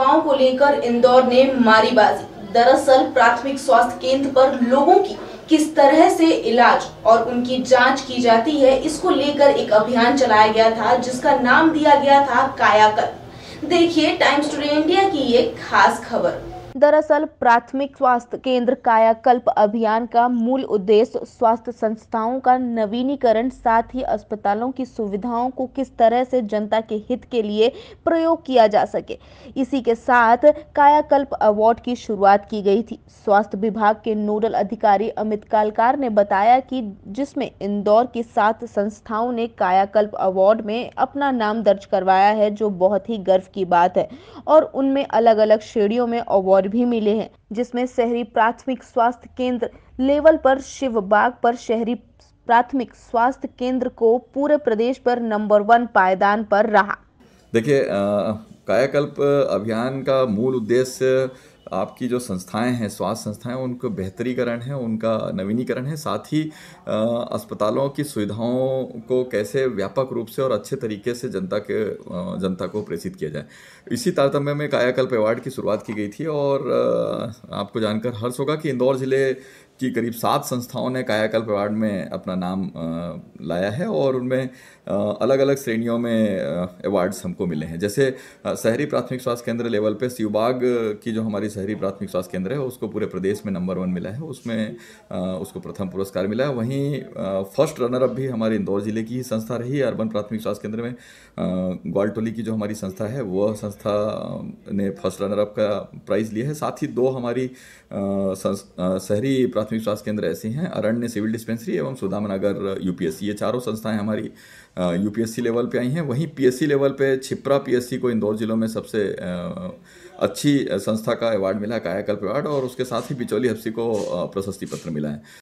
सेवाओं को लेकर इंदौर ने मारी बाजी दरअसल प्राथमिक स्वास्थ्य केंद्र पर लोगों की किस तरह से इलाज और उनकी जांच की जाती है इसको लेकर एक अभियान चलाया गया था जिसका नाम दिया गया था कायाकल्प देखिए टाइम्स टूडे इंडिया की एक खास खबर दरअसल प्राथमिक स्वास्थ्य केंद्र कायाकल्प अभियान का मूल उद्देश्य स्वास्थ्य संस्थाओं का नवीनीकरण साथ ही अस्पतालों की सुविधाओं को किस तरह से जनता के हित के लिए प्रयोग किया जा सके इसी के साथ कायाकल्प अवार्ड की शुरुआत की गई थी स्वास्थ्य विभाग के नोडल अधिकारी अमित कालकार ने बताया कि जिसमें इंदौर की सात संस्थाओं ने कायाकल्प अवार्ड में अपना नाम दर्ज करवाया है जो बहुत ही गर्व की बात है और उनमें अलग अलग श्रेणियों में अवार्ड और भी मिले हैं जिसमें शहरी प्राथमिक स्वास्थ्य केंद्र लेवल पर शिव बाग पर शहरी प्राथमिक स्वास्थ्य केंद्र को पूरे प्रदेश पर नंबर वन पायदान पर रहा देखिए कायाकल्प अभियान का मूल उद्देश्य आपकी जो संस्थाएं हैं स्वास्थ्य संस्थाएं उनको बेहतरीकरण है उनका नवीनीकरण है साथ ही अस्पतालों की सुविधाओं को कैसे व्यापक रूप से और अच्छे तरीके से जनता के जनता को प्रेषित किया जाए इसी तारतम्य में कायाकल्प अवार्ड की शुरुआत की गई थी और आपको जानकर हर्ष होगा कि इंदौर ज़िले की करीब सात संस्थाओं ने कायाकल्प अवार्ड में अपना नाम लाया है और उनमें अलग अलग श्रेणियों में अवार्ड्स हमको मिले हैं जैसे शहरी प्राथमिक स्वास्थ्य केंद्र लेवल पे सीबाग की जो हमारी शहरी प्राथमिक स्वास्थ्य केंद्र है उसको पूरे प्रदेश में नंबर वन मिला है उसमें उसको प्रथम पुरस्कार मिला है वहीं फर्स्ट रनर अप भी हमारे इंदौर ज़िले की ही संस्था रही अर्बन प्राथमिक स्वास्थ्य केंद्र में ग्वालटोली की जो हमारी संस्था है वह संस्था ने फर्स्ट रनर अप का प्राइज़ लिया है साथ ही दो हमारी शहरी प्राथमिक प्राथमिक स्वास्थ्य केंद्र ऐसे हैं अरण्य सिविल डिस्पेंसरी एवं सुदामनगर यूपीएससी ये चारों संस्थाएं हमारी यूपीएससी लेवल पे आई हैं वहीं पीएससी लेवल पे छिप्रा पीएससी को इंदौर जिलों में सबसे अच्छी संस्था का अवार्ड मिला कायाकल्प अवार्ड और उसके साथ ही बिचौली हफ्सी को प्रशस्ति पत्र मिला है